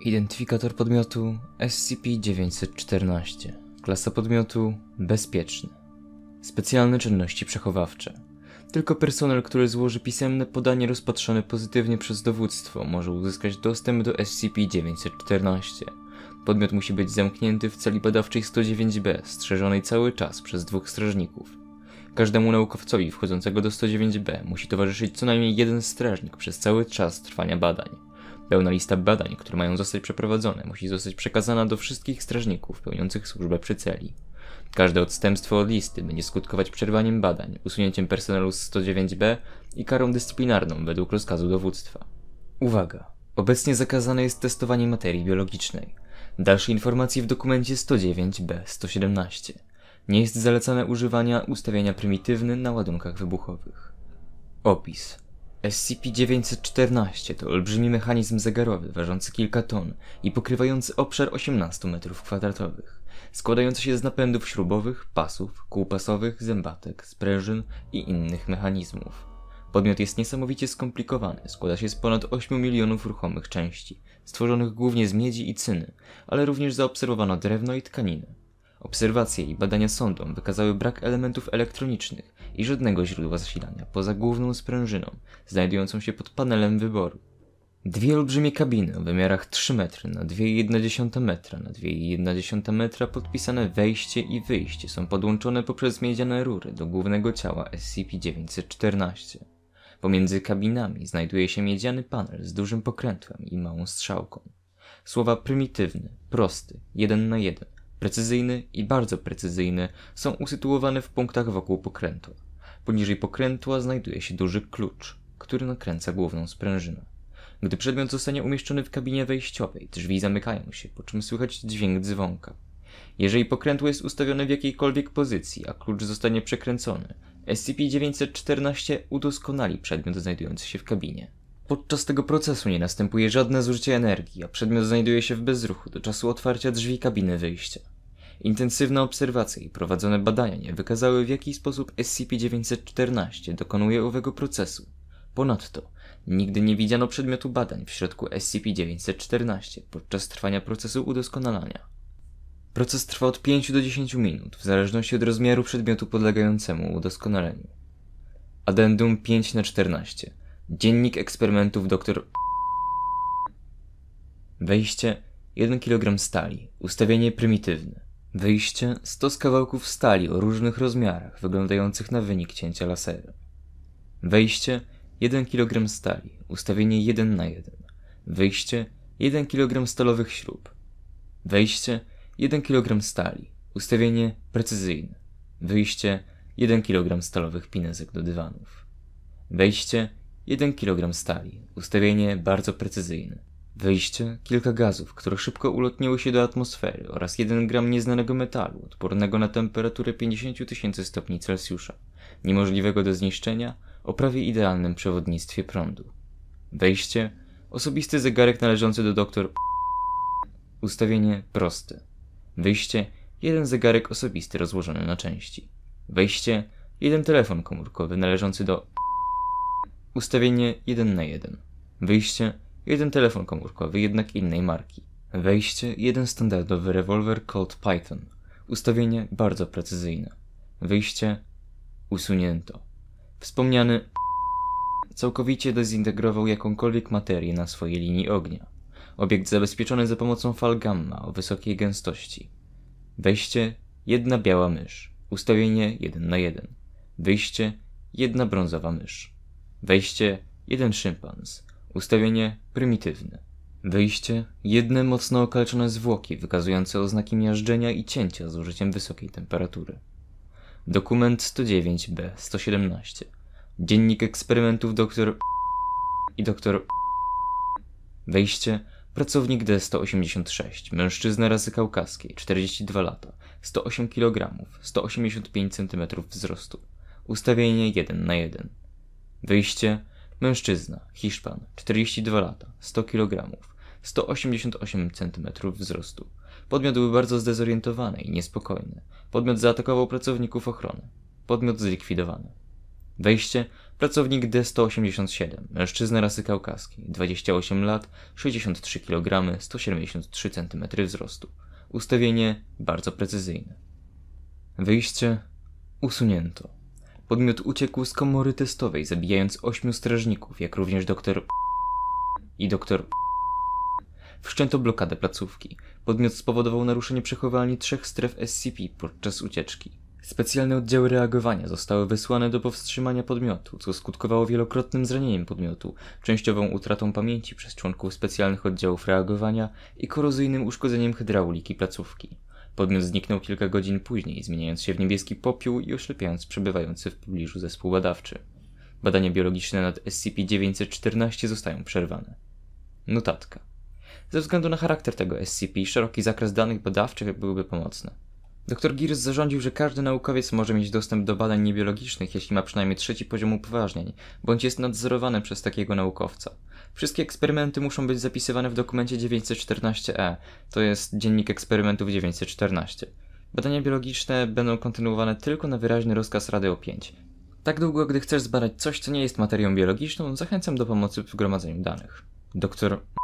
Identyfikator podmiotu SCP-914. Klasa podmiotu bezpieczny. Specjalne czynności przechowawcze. Tylko personel, który złoży pisemne podanie rozpatrzone pozytywnie przez dowództwo, może uzyskać dostęp do SCP-914. Podmiot musi być zamknięty w celi badawczej 109B, strzeżonej cały czas przez dwóch strażników. Każdemu naukowcowi wchodzącego do 109b musi towarzyszyć co najmniej jeden strażnik przez cały czas trwania badań. Pełna lista badań, które mają zostać przeprowadzone, musi zostać przekazana do wszystkich strażników pełniących służbę przy celi. Każde odstępstwo od listy będzie skutkować przerwaniem badań, usunięciem personelu z 109b i karą dyscyplinarną według rozkazu dowództwa. Uwaga! Obecnie zakazane jest testowanie materii biologicznej. Dalsze informacje w dokumencie 109b 117. Nie jest zalecane używania ustawienia prymitywny na ładunkach wybuchowych. Opis SCP-914 to olbrzymi mechanizm zegarowy ważący kilka ton i pokrywający obszar 18 m2, składający się z napędów śrubowych, pasów, kół pasowych, zębatek, sprężyn i innych mechanizmów. Podmiot jest niesamowicie skomplikowany, składa się z ponad 8 milionów ruchomych części, stworzonych głównie z miedzi i cyny, ale również zaobserwowano drewno i tkaniny. Obserwacje i badania sondą wykazały brak elementów elektronicznych i żadnego źródła zasilania poza główną sprężyną, znajdującą się pod panelem wyboru. Dwie olbrzymie kabiny o wymiarach 3 metry na 2,1 metra na 2,1 metra podpisane wejście i wyjście są podłączone poprzez miedziane rury do głównego ciała SCP-914. Pomiędzy kabinami znajduje się miedziany panel z dużym pokrętłem i małą strzałką. Słowa prymitywny, prosty, jeden na jeden precyzyjny i bardzo precyzyjny, są usytuowane w punktach wokół pokrętła. Poniżej pokrętła znajduje się duży klucz, który nakręca główną sprężynę. Gdy przedmiot zostanie umieszczony w kabinie wejściowej, drzwi zamykają się, po czym słychać dźwięk dzwonka. Jeżeli pokrętło jest ustawione w jakiejkolwiek pozycji, a klucz zostanie przekręcony, SCP-914 udoskonali przedmiot znajdujący się w kabinie. Podczas tego procesu nie następuje żadne zużycie energii, a przedmiot znajduje się w bezruchu do czasu otwarcia drzwi kabiny wyjścia. Intensywne obserwacje i prowadzone badania nie wykazały w jaki sposób SCP-914 dokonuje owego procesu. Ponadto, nigdy nie widziano przedmiotu badań w środku SCP-914 podczas trwania procesu udoskonalania. Proces trwa od 5 do 10 minut, w zależności od rozmiaru przedmiotu podlegającemu udoskonaleniu. Addendum 5 na 14 Dziennik eksperymentów dr. Wejście 1 kg stali. Ustawienie prymitywne. Wyjście 100 kawałków stali o różnych rozmiarach, wyglądających na wynik cięcia laserem. Wejście 1 kg stali. Ustawienie 1 na 1. Wyjście 1 kg stalowych śrub. Wejście 1 kg stali. Ustawienie precyzyjne. Wyjście 1 kg stalowych pinezek do dywanów. Wejście 1 kg stali. Ustawienie bardzo precyzyjne. Wyjście kilka gazów, które szybko ulotniły się do atmosfery oraz 1 gram nieznanego metalu odpornego na temperaturę 50 tysięcy stopni Celsjusza, niemożliwego do zniszczenia o prawie idealnym przewodnictwie prądu. Wejście osobisty zegarek należący do doktor Ustawienie proste. Wyjście jeden zegarek osobisty rozłożony na części. Wejście jeden telefon komórkowy należący do ustawienie 1 na 1, wyjście jeden telefon komórkowy, jednak innej marki, wejście jeden standardowy rewolwer Colt Python, ustawienie bardzo precyzyjne, wyjście usunięto. Wspomniany całkowicie dezintegrował jakąkolwiek materię na swojej linii ognia. Obiekt zabezpieczony za pomocą fal gamma o wysokiej gęstości. Wejście jedna biała mysz, ustawienie 1 na 1. Wyjście jedna brązowa mysz. Wejście jeden szympans. Ustawienie prymitywne. Wyjście jedne mocno okaleczone zwłoki wykazujące oznaki miażdżenia i cięcia z użyciem wysokiej temperatury. Dokument 109b-117. Dziennik eksperymentów dr i dr Wejście Pracownik D186, mężczyzna rasy kaukaskiej, 42 lata, 108 kg, 185 cm wzrostu. Ustawienie 1 na 1. Wyjście mężczyzna, Hiszpan, 42 lata, 100 kg, 188 cm wzrostu. Podmiot był bardzo zdezorientowany i niespokojny. Podmiot zaatakował pracowników ochrony. Podmiot zlikwidowany. Wejście pracownik D187, mężczyzna rasy kaukaskiej, 28 lat, 63 kg, 173 cm wzrostu. Ustawienie bardzo precyzyjne. Wyjście usunięto. Podmiot uciekł z komory testowej, zabijając ośmiu strażników, jak również doktor i doktor Wszczęto blokadę placówki. Podmiot spowodował naruszenie przechowalni trzech stref SCP podczas ucieczki. Specjalne oddziały reagowania zostały wysłane do powstrzymania podmiotu, co skutkowało wielokrotnym zranieniem podmiotu, częściową utratą pamięci przez członków specjalnych oddziałów reagowania i korozyjnym uszkodzeniem hydrauliki placówki. Podmiot zniknął kilka godzin później, zmieniając się w niebieski popiół i oślepiając przebywający w pobliżu zespół badawczy. Badania biologiczne nad SCP-914 zostają przerwane. Notatka. Ze względu na charakter tego SCP, szeroki zakres danych badawczych byłby pomocny. Dr Girs zarządził, że każdy naukowiec może mieć dostęp do badań niebiologicznych, jeśli ma przynajmniej trzeci poziom upoważnień, bądź jest nadzorowany przez takiego naukowca. Wszystkie eksperymenty muszą być zapisywane w dokumencie 914e, e. to jest Dziennik Eksperymentów 914. Badania biologiczne będą kontynuowane tylko na wyraźny rozkaz Rady o 5. Tak długo, gdy chcesz zbadać coś, co nie jest materią biologiczną, zachęcam do pomocy w gromadzeniu danych. Doktor